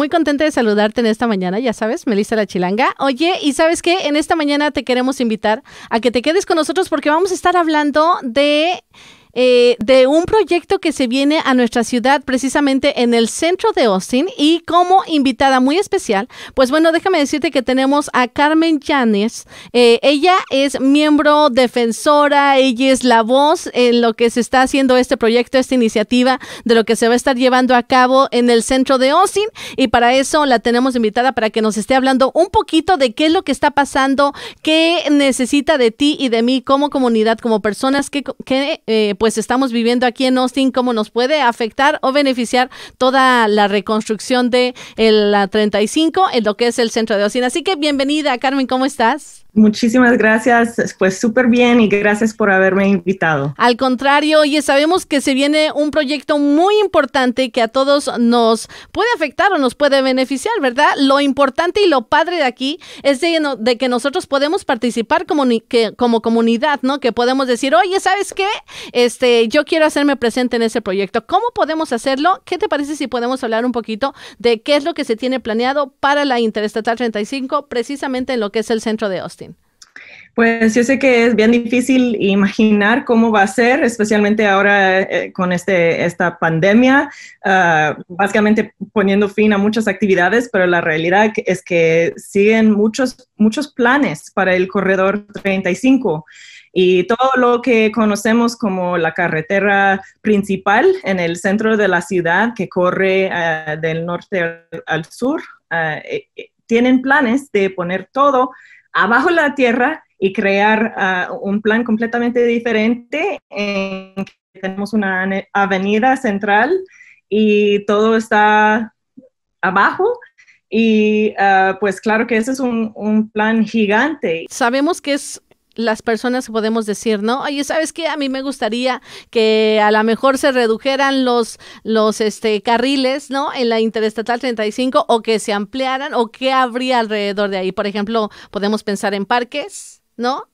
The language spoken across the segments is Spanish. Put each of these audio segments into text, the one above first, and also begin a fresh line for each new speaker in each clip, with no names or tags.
muy contenta de saludarte en esta mañana, ya sabes, Melissa La Chilanga. Oye, y sabes qué, en esta mañana te queremos invitar a que te quedes con nosotros porque vamos a estar hablando de eh, de un proyecto que se viene a nuestra ciudad precisamente en el centro de Austin y como invitada muy especial, pues bueno, déjame decirte que tenemos a Carmen Yanes. Eh, ella es miembro defensora, ella es la voz en lo que se está haciendo este proyecto, esta iniciativa de lo que se va a estar llevando a cabo en el centro de Austin y para eso la tenemos invitada para que nos esté hablando un poquito de qué es lo que está pasando, qué necesita de ti y de mí como comunidad, como personas que... Eh, pues estamos viviendo aquí en Austin, cómo nos puede afectar o beneficiar toda la reconstrucción de la 35 en lo que es el centro de Austin. Así que bienvenida, Carmen, ¿cómo estás?
Muchísimas gracias, pues súper bien y gracias por haberme invitado.
Al contrario, oye, sabemos que se viene un proyecto muy importante que a todos nos puede afectar o nos puede beneficiar, ¿verdad? Lo importante y lo padre de aquí es de, que nosotros podemos participar como, que, como comunidad, ¿no? Que podemos decir, oye, ¿sabes qué? Este, yo quiero hacerme presente en ese proyecto. ¿Cómo podemos hacerlo? ¿Qué te parece si podemos hablar un poquito de qué es lo que se tiene planeado para la Interestatal 35, precisamente en lo que es el centro de Austin?
Pues yo sé que es bien difícil imaginar cómo va a ser, especialmente ahora eh, con este, esta pandemia, ah, básicamente poniendo fin a muchas actividades, pero la realidad es que siguen muchos, muchos planes para el corredor 35 y todo lo que conocemos como la carretera principal en el centro de la ciudad que corre ah, del norte al sur, ah, eh, eh, tienen planes de poner todo abajo la tierra y crear ah, un plan completamente diferente en que tenemos una avenida central y todo está abajo. Y ah, pues claro que ese es un, plan gigante. Sabemos
que es las personas que podemos decir, ¿no? Oye, ¿sabes qué? A mí me gustaría que a lo mejor se redujeran los, los este, carriles, ¿no? En la Interestatal 35 o que se ampliaran o que habría alrededor de ahí. Por ejemplo, podemos pensar en parques. ¿no?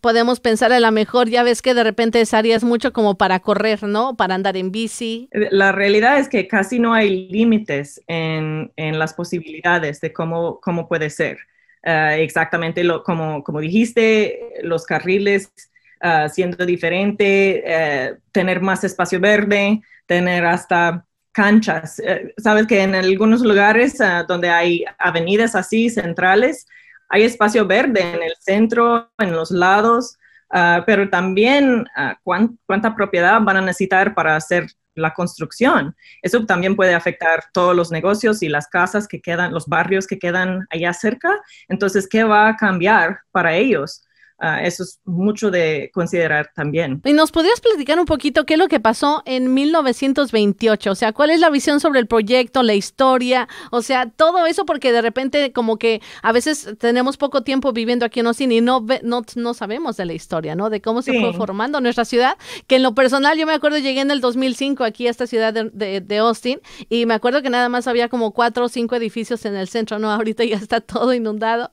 podemos pensar a la mejor, ya ves que de repente esa área es mucho como para correr, ¿no? Para andar en bici.
Eh, la realidad es que casi no hay límites en, en, las posibilidades de cómo, cómo puede ser. Ah, exactamente lo, como, como dijiste, los carriles ah, siendo diferente, eh, tener más espacio verde, tener hasta canchas. Eh, sabes que en algunos lugares ah, donde hay avenidas así centrales, hay espacio verde en el centro, en los lados, ah, pero también ah, cuánta propiedad van a necesitar para hacer la construcción. Eso también puede afectar todos los negocios y las casas que quedan, los barrios que quedan allá cerca. Entonces, ¿qué va a cambiar para ellos? Ah, eso es mucho de considerar también. ¿Y nos podrías platicar un poquito qué es lo que
pasó en 1928? O sea, ¿cuál es la visión sobre el proyecto, la historia? O sea, todo eso porque de repente como que a veces tenemos poco tiempo viviendo aquí en Austin y no, no, sabemos de la historia, ¿no? De cómo se fue formando nuestra ciudad, que en lo personal yo me acuerdo llegué en el 2005 aquí a esta ciudad de, de Austin y me acuerdo que nada más había como cuatro o cinco edificios en el centro, ¿no? Ahorita ya está todo inundado.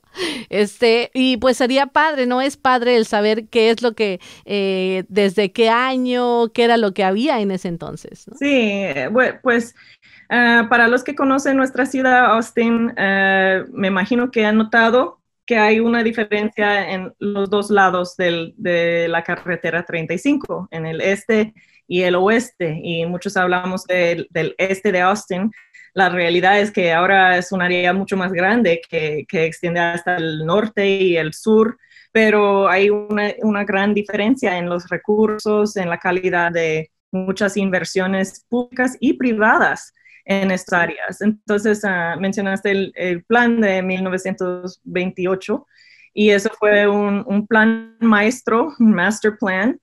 Este, y pues sería padre, ¿no? Es padre el saber qué es lo que, eh, desde qué año, qué era lo que
había en ese entonces. Sí, pues ah, para los que conocen nuestra ciudad, Austin, ah, me imagino que han notado que hay una diferencia en los dos lados del, de la carretera 35, en el este y el oeste, y muchos hablamos del este de Austin. La realidad es que ahora es un área mucho más grande que, que extiende hasta el norte y el sur, pero hay una, gran diferencia en los recursos, en la calidad de muchas inversiones públicas y privadas en estas áreas. Entonces, ah, mencionaste el, plan de 1928 y eso fue un, plan maestro, un master plan,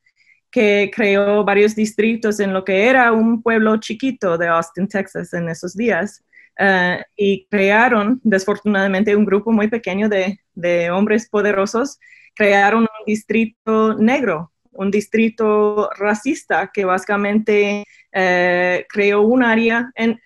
que creó varios distritos en lo que era un pueblo chiquito de Austin, Texas en esos días. Ah, y crearon, desafortunadamente, un grupo muy pequeño de, de hombres poderosos crearon un distrito negro, un distrito racista que básicamente eh, creó un área. En,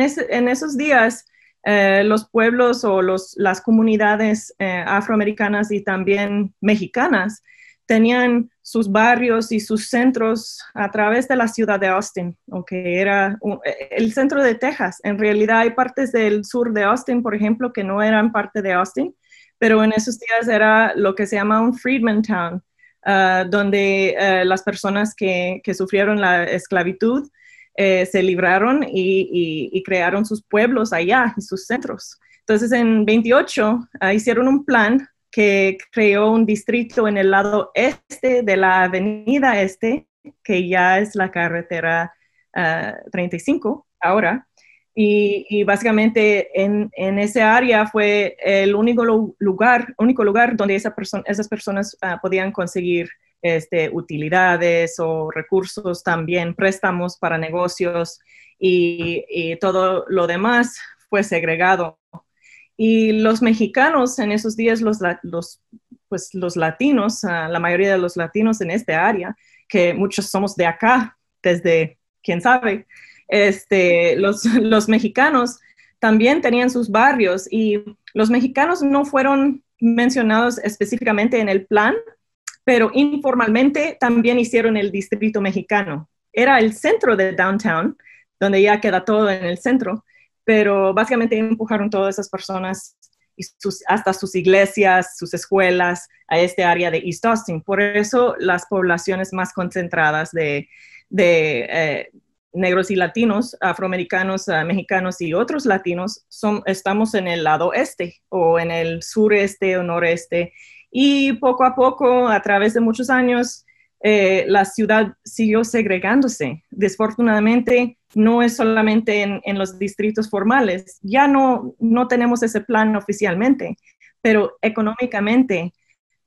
esos días, eh, los pueblos o las comunidades eh, afroamericanas y también mexicanas tenían sus barrios y sus centros a través de la ciudad de Austin, aunque era el centro de Texas. En realidad hay partes del sur de Austin, por ejemplo, que no eran parte de Austin, pero en esos días era lo que se llama un Freedman Town, ah, donde eh, las personas que, sufrieron la esclavitud eh, se libraron y, crearon sus pueblos allá y sus centros. Entonces, en 28 ah, hicieron un plan que creó un distrito en el lado este de la avenida este, que ya es la carretera 35 ah, ahora, y, básicamente en, en, ese área fue el único lugar, único lugar donde esa persona, esas personas ah, podían conseguir este, utilidades o recursos, también préstamos para negocios y, todo lo demás fue segregado. Y los mexicanos en esos días, los, pues, los, latinos, ah, la mayoría de los latinos en este área, que muchos somos de acá, desde quién sabe, este, los, mexicanos también tenían sus barrios y los mexicanos no fueron mencionados específicamente en el plan, pero informalmente también hicieron el distrito mexicano. Era el centro de downtown, donde ya queda todo en el centro, pero básicamente empujaron todas esas personas hasta sus iglesias, sus escuelas a este área de East Austin. Por eso las poblaciones más concentradas de, eh, negros y latinos, afroamericanos, ah, mexicanos y otros latinos, son, estamos en el lado este o en el sureste o noreste. Y poco a poco, a través de muchos años, eh, la ciudad siguió segregándose. Desafortunadamente, no es solamente en, los distritos formales. Ya no, no tenemos ese plan oficialmente, pero económicamente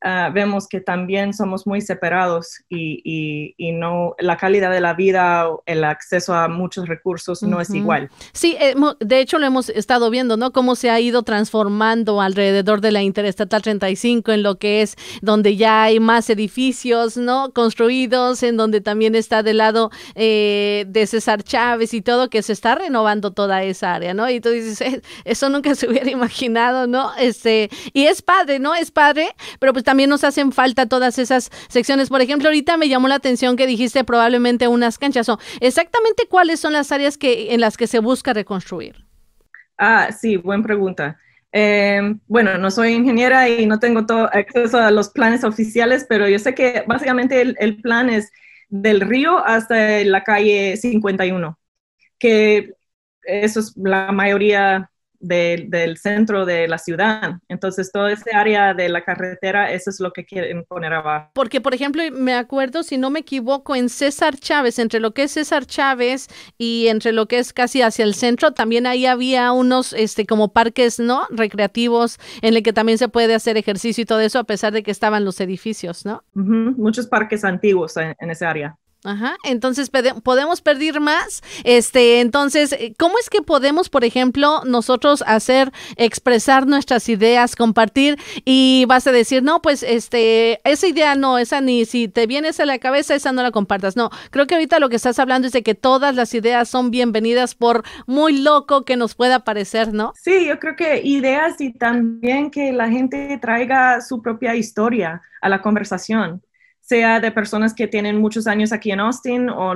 Ah, vemos que también somos muy separados y, no la calidad de la vida, el acceso a muchos recursos no es igual. Sí, de hecho lo hemos estado
viendo, ¿no? Cómo se ha ido transformando alrededor de la Interestatal 35 en lo que es donde ya hay más edificios, ¿no? Construidos, en donde también está del lado eh, de César Chávez y todo, que se está renovando toda esa área, ¿no? Y tú dices, eh, eso nunca se hubiera imaginado, ¿no? Este, y es padre, ¿no? Es padre, pero pues también nos hacen falta todas esas secciones. Por ejemplo, ahorita me llamó la atención que dijiste probablemente unas canchas. exactamente cuáles son las áreas que, en las que se busca reconstruir.
Ah, sí, buena pregunta. Em, bueno, no soy ingeniera y no tengo todo acceso a los planes oficiales, pero yo sé que básicamente el, el plan es del río hasta la calle 51, que eso es la mayoría del centro de la ciudad. Entonces, todo ese área de la carretera, eso es lo que quieren poner abajo.
Porque, por ejemplo, me acuerdo, si no me equivoco, en César Chávez, entre lo que es César Chávez y entre lo que es casi hacia el centro, también ahí había unos, este, como parques, ¿no? Recreativos, en el que también se puede hacer ejercicio y todo eso, a pesar de que estaban
los edificios, ¿no? Muchos parques antiguos en, en esa área. Ajá, entonces
podemos pedir más. Este, entonces, eh, ¿cómo es que podemos, por ejemplo, nosotros hacer expresar nuestras ideas, compartir y vas a decir, "No, pues este, esa idea no, esa ni si te vienes a la cabeza, esa no la compartas." No, creo que ahorita lo que estás hablando es de que todas las ideas son bienvenidas por muy loco que nos pueda parecer, ¿no?
Sí, yo creo que ideas y también que la gente traiga su propia historia a la conversación sea de personas que tienen muchos años aquí en Austin o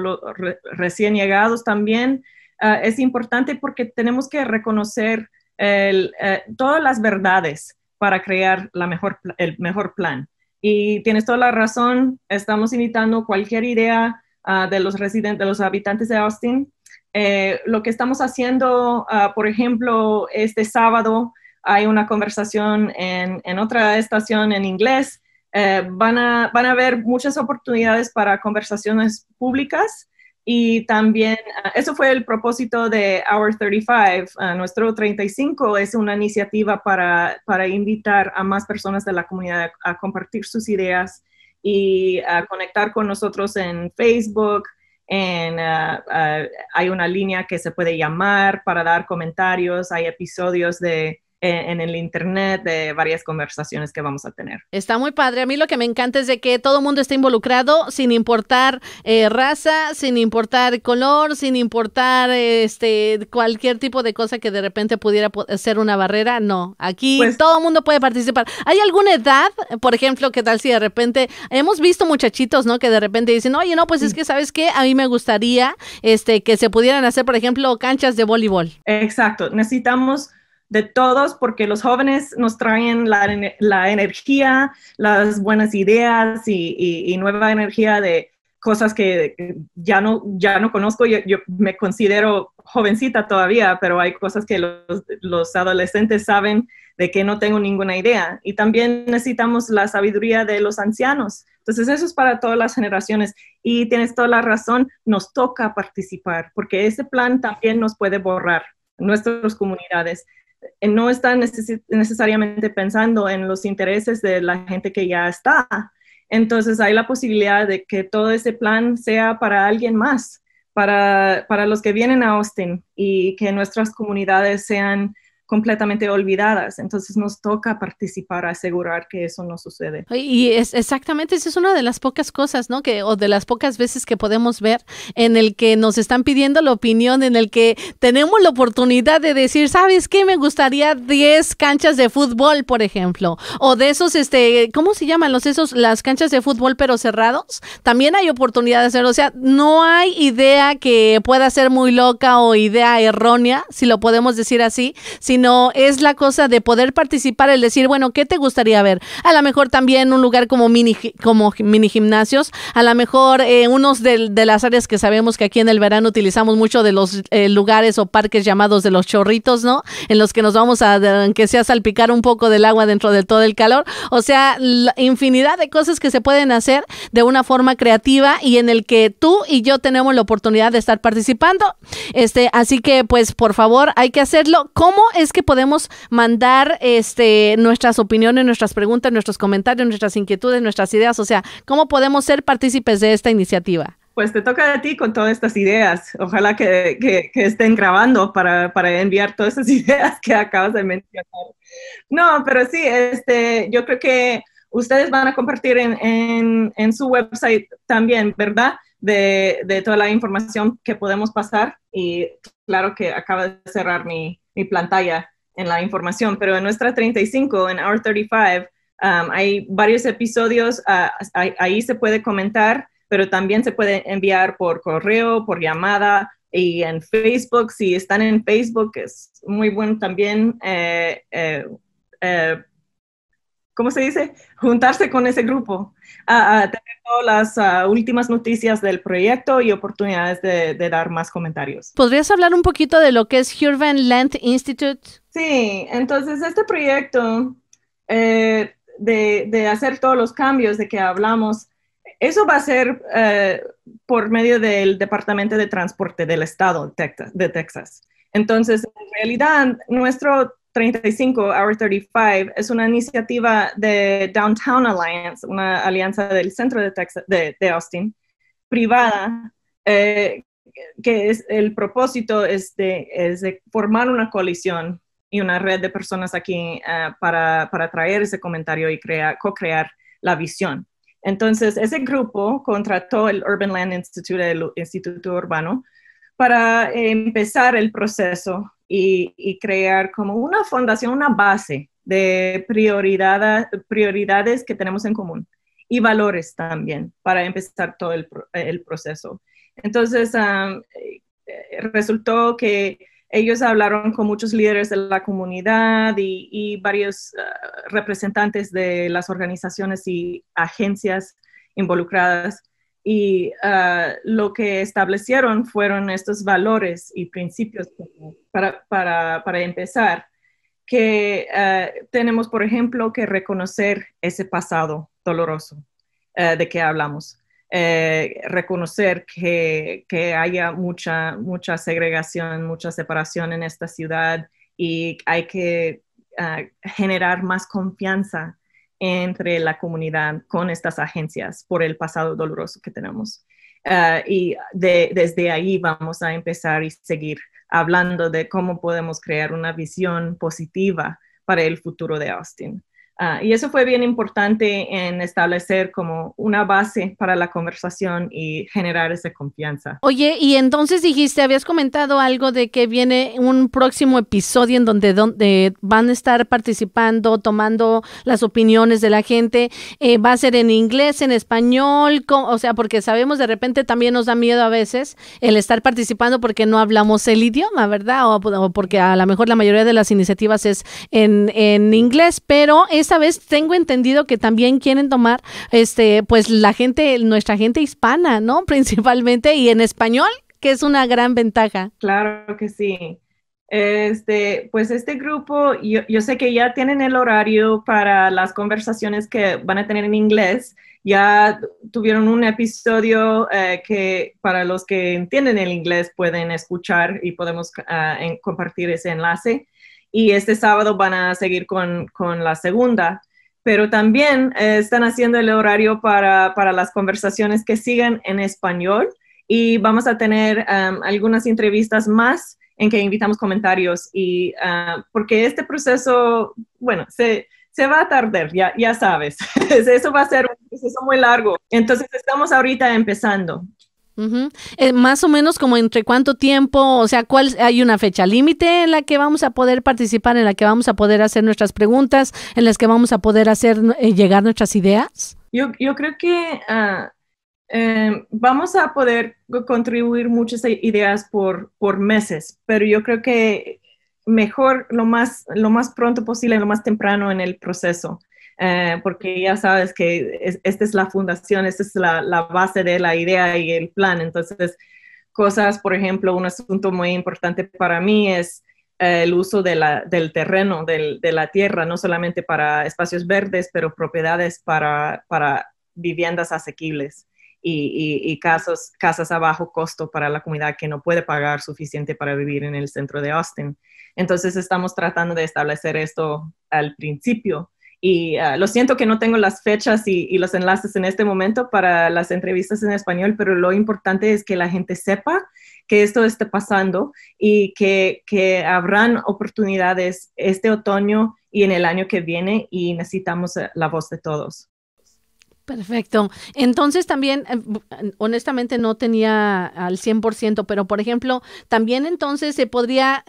recién llegados también, ah, es importante porque tenemos que reconocer eh, todas las verdades para crear la mejor, el mejor plan. Y tienes toda la razón, estamos invitando cualquier idea ah, de los residentes, de los habitantes de Austin. Eh, lo que estamos haciendo, ah, por ejemplo, este sábado hay una conversación en, en otra estación en inglés eh, van, a, van a haber muchas oportunidades para conversaciones públicas y también, ah, eso fue el propósito de Hour 35. Ah, nuestro 35 es una iniciativa para, invitar a más personas de la comunidad a compartir sus ideas y a conectar con nosotros en Facebook. Ah, hay una línea que se puede llamar para dar comentarios, hay episodios de, en, el internet de varias conversaciones que vamos a tener. Está muy padre.
A mí lo que me encanta es de que todo el mundo esté involucrado, sin importar eh, raza, sin importar color, sin importar este cualquier tipo de cosa que de repente pudiera ser una barrera. No, aquí pues todo el mundo puede participar. ¿Hay alguna edad, por ejemplo, qué tal si de repente hemos visto muchachitos, ¿no? Que de repente dicen, oye, no, pues es que sabes qué, a mí me gustaría
este que se pudieran hacer, por ejemplo, canchas de voleibol. Exacto. Necesitamos de todos, porque los jóvenes nos traen la, la energía, las buenas ideas y, y, nueva energía de cosas que ya no, ya no conozco. Yo, yo me considero jovencita todavía, pero hay cosas que los, los adolescentes saben de que no tengo ninguna idea. Y también necesitamos la sabiduría de los ancianos. Entonces, eso es para todas las generaciones. Y tienes toda la razón, nos toca participar, porque ese plan también nos puede borrar nuestras comunidades. Eh, no están necesariamente pensando en los intereses de la gente que ya está. Entonces hay la posibilidad de que todo ese plan sea para alguien más, para, para los que vienen a Austin y que nuestras comunidades sean completamente olvidadas. Entonces nos toca participar, asegurar que eso no sucede. Y
es exactamente, esa es una de las pocas cosas, ¿no? Que, o de las pocas veces que podemos ver en el que nos están pidiendo la opinión, en el que tenemos la oportunidad de decir, ¿sabes qué? Me gustaría 10 canchas de fútbol, por ejemplo, o de esos, este, ¿cómo se llaman los esos? Las canchas de fútbol pero cerrados. También hay oportunidad de hacerlo. O sea, no hay idea que pueda ser muy loca o idea errónea, si lo podemos decir así, si sino es la cosa de poder participar, el decir, bueno, ¿qué te gustaría ver? A lo mejor también un lugar como mini, como mini gimnasios, a lo mejor eh, unos de, las áreas que sabemos que aquí en el verano utilizamos mucho de los eh, lugares o parques llamados de los chorritos, ¿no? En los que nos vamos a, que sea salpicar un poco del agua dentro de todo el calor, o sea, la infinidad de cosas que se pueden hacer de una forma creativa y en el que tú y yo tenemos la oportunidad de estar participando. Este, así que pues por favor, hay que hacerlo. como es es que podemos mandar este, nuestras opiniones, nuestras preguntas, nuestros comentarios, nuestras inquietudes, nuestras ideas? O sea, ¿cómo podemos ser partícipes de esta iniciativa?
Pues te toca a ti con todas estas ideas. Ojalá que, que, estén grabando para, para, enviar todas esas ideas que acabas de mencionar. No, pero sí, este, yo creo que ustedes van a compartir en, en, en su website también, ¿verdad? De, de, toda la información que podemos pasar. Y claro que acaba de cerrar mi, mi pantalla en la información, pero en nuestra 35, en Hour 35, um, hay varios episodios, ah, ahí, se puede comentar, pero también se puede enviar por correo, por llamada y en Facebook, si están en Facebook, es muy bueno también eh, eh, eh ¿cómo se dice? Juntarse con ese grupo, a, tener todas las ah, últimas noticias del proyecto y oportunidades de, dar más comentarios.
¿Podrías hablar un poquito de lo que es Hurven Land Institute?
Sí, entonces este proyecto eh, de, hacer todos los cambios de que hablamos, eso va a ser eh, por medio del Departamento de Transporte del Estado De Texas. Entonces, en realidad, nuestro 35, Hour 35, es una iniciativa de Downtown Alliance, una alianza del centro de, de, Austin, privada, eh, que es, el propósito es de, formar una coalición y una red de personas aquí eh, para, para, traer ese comentario y co-crear la visión. Entonces, ese grupo contrató el Urban Land Institute, el Instituto Urbano, para empezar el proceso y, crear como una fundación, una base de prioridades que tenemos en común y valores también para empezar todo el, proceso. Entonces, eh, resultó que ellos hablaron con muchos líderes de la comunidad y, varios ah, representantes de las organizaciones y agencias involucradas y ah, lo que establecieron fueron estos valores y principios para, empezar, que ah, tenemos, por ejemplo, que reconocer ese pasado doloroso eh, de que hablamos, eh, reconocer que, haya mucha, mucha segregación, mucha separación en esta ciudad y hay que ah, generar más confianza entre la comunidad con estas agencias por el pasado doloroso que tenemos. Ah, y desde ahí vamos a empezar y seguir hablando de cómo podemos crear una visión positiva para el futuro de Austin. Ah, y eso fue bien importante en establecer como una base para la conversación y generar esa confianza. Oye,
y entonces dijiste, habías comentado algo de que viene un próximo episodio en donde, donde van a estar participando, tomando las opiniones de la gente. Eh, ¿Va a ser en inglés, en español? o sea, porque sabemos de repente también nos da miedo a veces el estar participando porque no hablamos el idioma, ¿verdad? O, porque a lo mejor la mayoría de las iniciativas es en inglés, pero es esta vez tengo entendido que también quieren tomar, este, pues la gente, nuestra gente hispana, ¿no? Principalmente y en español,
que es una gran ventaja. Claro que sí. Este, pues este grupo, yo, yo, sé que ya tienen el horario para las conversaciones que van a tener en inglés. Ya tuvieron un episodio eh, que para los que entienden el inglés pueden escuchar y podemos ah, compartir ese enlace y este sábado van a seguir con, la segunda. Pero también eh, están haciendo el horario para, las conversaciones que siguen en español y vamos a tener um, algunas entrevistas más en que invitamos comentarios y uh, porque este proceso, bueno, se, va a tardar, ya, ya sabes. Eso va a ser un proceso muy largo. Entonces, estamos ahorita empezando.
Eh, más o menos como entre cuánto tiempo, o sea, ¿cuál hay una fecha límite en la que vamos a poder participar, en la que vamos a poder hacer nuestras preguntas, en las que vamos a poder hacer eh, llegar nuestras ideas?
Yo, creo que ah, em, vamos a poder contribuir muchas ideas por, por meses, pero yo creo que mejor lo más, lo más pronto posible, lo más temprano en el proceso. Eh, porque ya sabes que esta es la fundación, esta es la, base de la idea y el plan. Entonces, cosas, por ejemplo, un asunto muy importante para mí es eh, el uso del terreno, de la tierra, no solamente para espacios verdes, pero propiedades para, viviendas asequibles. Y, y, casas a bajo costo para la comunidad que no puede pagar suficiente para vivir en el centro de Austin. Entonces estamos tratando de establecer esto al principio y ah, lo siento que no tengo las fechas y, los enlaces en este momento para las entrevistas en español, pero lo importante es que la gente sepa que esto está pasando y que, habrán oportunidades este otoño y en el año que viene y necesitamos eh, la voz de todos.
Perfecto. Entonces también, eh, eh, honestamente no tenía al 100%, pero por ejemplo, también entonces se podría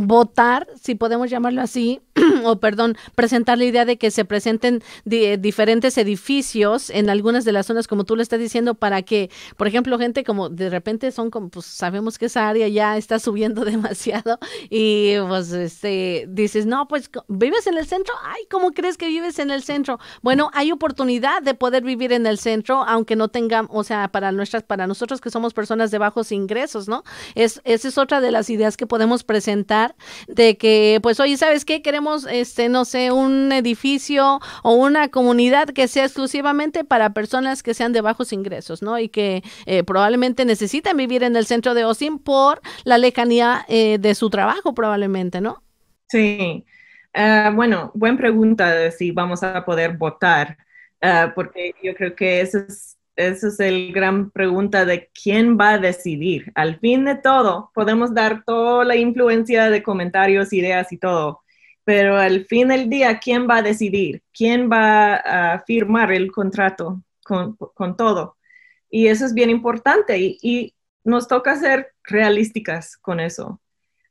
votar, si podemos llamarlo así, o perdón, presentar la idea de que se presenten eh, diferentes edificios en algunas de las zonas, como tú le estás diciendo, para que, por ejemplo, gente como de repente son como, pues sabemos que esa área ya está subiendo demasiado y pues este, dices, no, pues vives en el centro, ay, ¿cómo crees que vives en el centro? Bueno, hay oportunidad de poder vivir en el centro, aunque no tengamos, o sea, para nuestras, para nosotros que somos personas de bajos ingresos, ¿no? Es, esa es otra de las ideas que podemos presentar de que, pues, oye, ¿sabes qué? Queremos este, no sé, un edificio o una comunidad que sea exclusivamente para personas que sean de bajos ingresos, ¿no? Y que eh, probablemente necesitan vivir en el centro de Austin por la lejanía eh, de su trabajo, probablemente, ¿no?
Sí. Ah, bueno, buena pregunta de si vamos a poder votar, ah, porque yo creo que esa es, eso es el gran pregunta de quién va a decidir. Al fin de todo, podemos dar toda la influencia de comentarios, ideas y todo, pero al fin del día, ¿quién va a decidir? ¿Quién va a firmar el contrato con, todo? Y eso es bien importante y, nos toca ser realísticas con eso.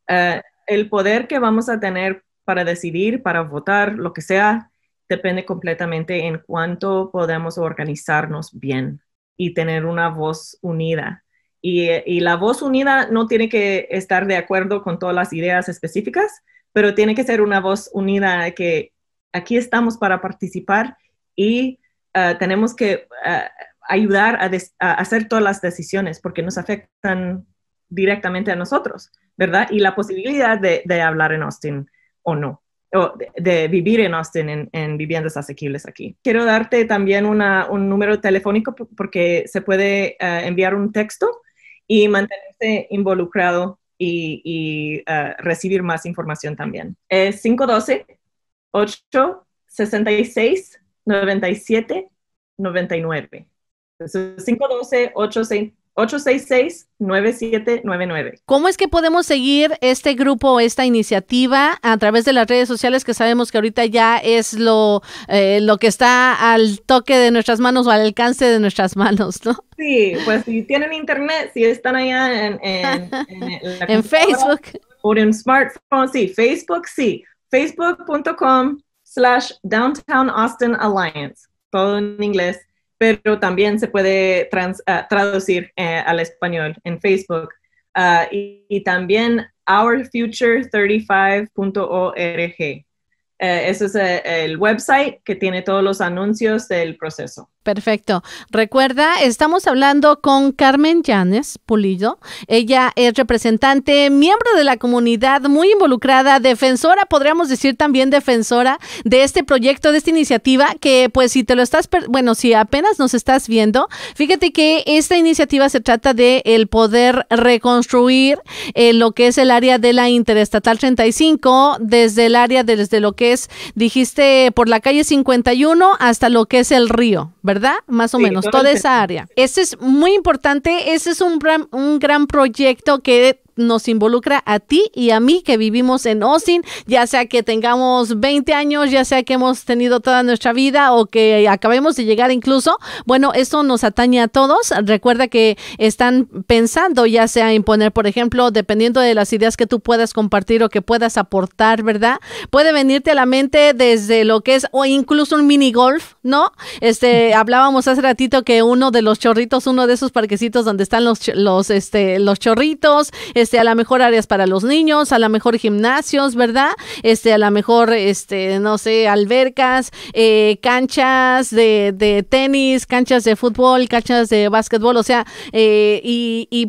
Eh, el poder que vamos a tener para decidir, para votar, lo que sea, depende completamente en cuánto podemos organizarnos bien y tener una voz unida. y, la voz unida no tiene que estar de acuerdo con todas las ideas específicas, pero tiene que ser una voz unida que aquí estamos para participar y ah, tenemos que ah, ayudar a, hacer todas las decisiones porque nos afectan directamente a nosotros, ¿verdad? Y la posibilidad de, hablar en Austin o no, o de, vivir en Austin en, viviendas asequibles aquí. Quiero darte también un número telefónico porque se puede ah, enviar un texto y mantenerse involucrado y, ah, recibir más información también. Es 512-866-9799. Entonces, 512-866. 866-9799.
¿Cómo es que podemos seguir este grupo, esta iniciativa a través de las redes sociales que sabemos que ahorita ya es lo, eh, lo que está al toque de nuestras manos o al alcance de nuestras manos, ¿no?
Sí, pues si tienen internet, si están allá en, en, Facebook. O en smartphone, sí, Facebook, sí. Facebook.com slash Downtown Austin Alliance, todo en inglés pero también se puede ah, traducir eh, al español en Facebook. Ah, y, también ourfuture35.org. Eh, ese es eh, el website que tiene todos los anuncios del proceso.
Perfecto. Recuerda, estamos hablando con Carmen Llanes Pulido. Ella es representante, miembro de la comunidad, muy involucrada, defensora, podríamos decir también defensora de este proyecto, de esta iniciativa, que pues si te lo estás, bueno, si apenas nos estás viendo, fíjate que esta iniciativa se trata de el poder reconstruir eh, lo que es el área de la Interestatal 35, desde el área, de, desde lo que es, dijiste, por la calle 51 hasta lo que es el río, ¿verdad? ¿verdad? Más o menos, toda esa área. Ese es muy importante, ese es un un gran proyecto que nos involucra a ti y a mí que vivimos en Austin, ya sea que tengamos 20 años, ya sea que hemos tenido toda nuestra vida o que acabemos de llegar incluso. Bueno, esto nos atañe a todos. Recuerda que están pensando ya sea imponer, por ejemplo, dependiendo de las ideas que tú puedas compartir o que puedas aportar, ¿verdad? Puede venirte a la mente desde lo que es o incluso un mini golf, ¿no? Este, hablábamos hace ratito que uno de los chorritos, uno de esos parquecitos donde están los, los, este, los chorritos, este, a lo mejor áreas para los niños, a lo mejor gimnasios, ¿verdad? Este, a lo mejor, este, no sé, albercas, eh, canchas de, tenis, canchas de fútbol, canchas de básquetbol, o sea, eh, y,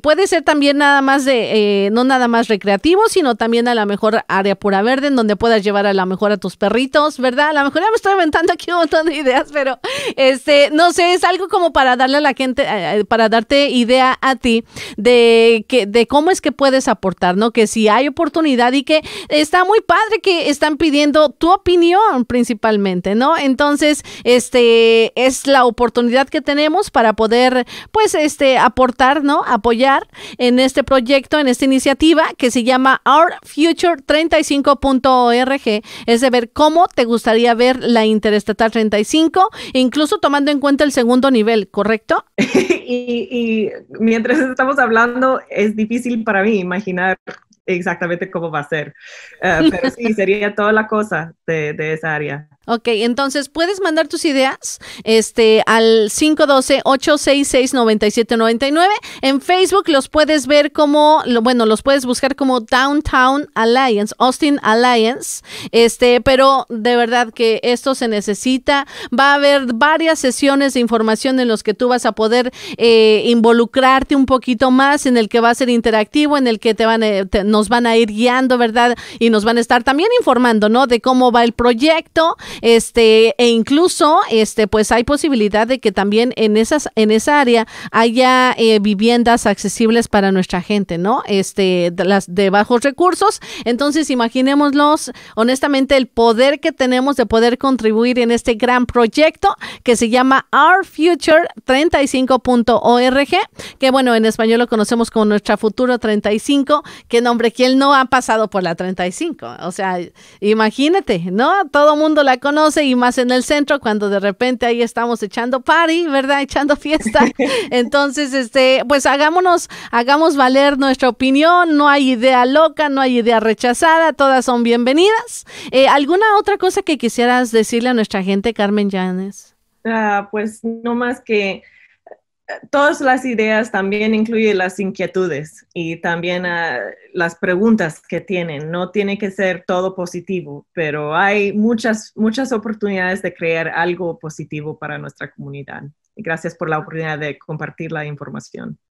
puede ser también nada más de, eh, no nada más recreativo, sino también a lo mejor área pura verde, en donde puedas llevar a lo mejor a tus perritos, ¿verdad? A lo mejor ya me estoy inventando aquí un montón de ideas, pero, este, no sé, es algo como para darle a la gente, para darte idea a ti de, que, de cómo es que puedes puedes aportar, ¿no? Que si hay oportunidad y que está muy padre que están pidiendo tu opinión principalmente, ¿no? Entonces, este es la oportunidad que tenemos para poder, pues, este, aportar, ¿no? Apoyar en este proyecto, en esta iniciativa que se llama Our Future 35.org. Es de ver cómo te gustaría ver la Interestatal 35, incluso tomando en cuenta el segundo nivel, ¿correcto?
y, y mientras estamos hablando, es difícil para mí imaginar exactamente cómo va a ser. Eh, pero sí, sería toda la cosa de esa área.
Ok, entonces puedes
mandar tus ideas
este, al 512-866-9799. En Facebook los puedes ver como, bueno, los puedes buscar como Downtown Alliance, Austin Alliance. Este, pero de verdad que esto se necesita. Va a haber varias sesiones de información en los que tú vas a poder eh, involucrarte un poquito más, en el que va a ser interactivo, en el que te van a, eh, nos van a ir guiando, ¿verdad? Y nos van a estar también informando, ¿no? De cómo va el proyecto este, e incluso, este, pues hay posibilidad de que también en esas, en esa área haya eh, viviendas accesibles para nuestra gente, ¿no? Este, las de bajos recursos. Entonces, imaginémoslos, honestamente, el poder que tenemos de poder contribuir en este gran proyecto que se llama Our Future 35.org, que bueno, en español lo conocemos como Nuestra Futuro 35, que nombre, él no ha pasado por la 35? O sea, imagínate, ¿no? Todo mundo la conoce y más en el centro cuando de repente ahí estamos echando party, ¿verdad? Echando fiesta. Entonces, este, pues hagámonos, hagamos valer nuestra opinión, no hay idea loca, no hay idea rechazada, todas son bienvenidas. Eh, ¿Alguna otra cosa que quisieras decirle a nuestra gente, Carmen Llanes?
Ah, pues no más que todas las ideas también incluyen las inquietudes y también ah, las preguntas que tienen. No tiene que ser todo positivo, pero hay muchas, muchas oportunidades de crear algo positivo para nuestra comunidad. gracias por la oportunidad de compartir la información.